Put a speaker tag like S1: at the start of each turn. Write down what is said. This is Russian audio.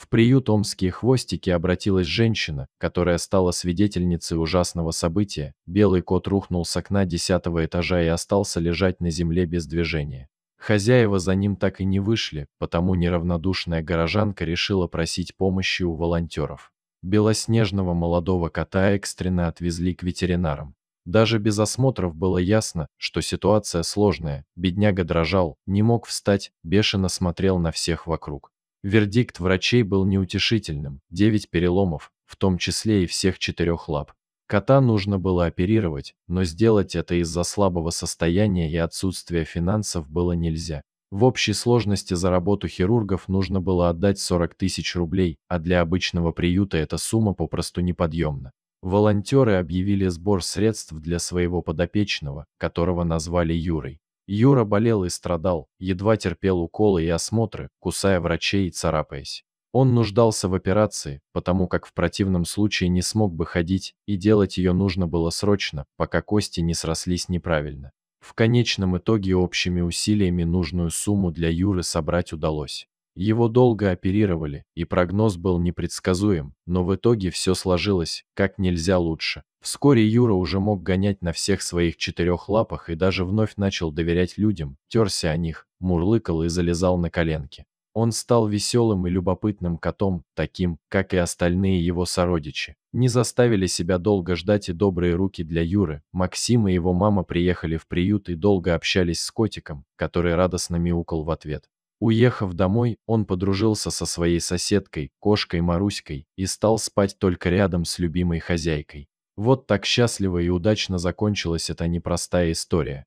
S1: В приют «Омские хвостики» обратилась женщина, которая стала свидетельницей ужасного события. Белый кот рухнул с окна десятого этажа и остался лежать на земле без движения. Хозяева за ним так и не вышли, потому неравнодушная горожанка решила просить помощи у волонтеров. Белоснежного молодого кота экстренно отвезли к ветеринарам. Даже без осмотров было ясно, что ситуация сложная, бедняга дрожал, не мог встать, бешено смотрел на всех вокруг. Вердикт врачей был неутешительным. девять переломов, в том числе и всех четырех лап. Кота нужно было оперировать, но сделать это из-за слабого состояния и отсутствия финансов было нельзя. В общей сложности за работу хирургов нужно было отдать 40 тысяч рублей, а для обычного приюта эта сумма попросту неподъемна. Волонтеры объявили сбор средств для своего подопечного, которого назвали Юрой. Юра болел и страдал, едва терпел уколы и осмотры, кусая врачей и царапаясь. Он нуждался в операции, потому как в противном случае не смог бы ходить, и делать ее нужно было срочно, пока кости не срослись неправильно. В конечном итоге общими усилиями нужную сумму для Юры собрать удалось. Его долго оперировали, и прогноз был непредсказуем, но в итоге все сложилось как нельзя лучше. Вскоре Юра уже мог гонять на всех своих четырех лапах и даже вновь начал доверять людям, терся о них, мурлыкал и залезал на коленки. Он стал веселым и любопытным котом, таким, как и остальные его сородичи. Не заставили себя долго ждать и добрые руки для Юры. Максим и его мама приехали в приют и долго общались с котиком, который радостно мяукал в ответ. Уехав домой, он подружился со своей соседкой, кошкой Маруськой, и стал спать только рядом с любимой хозяйкой. Вот так счастливо и удачно закончилась эта непростая история.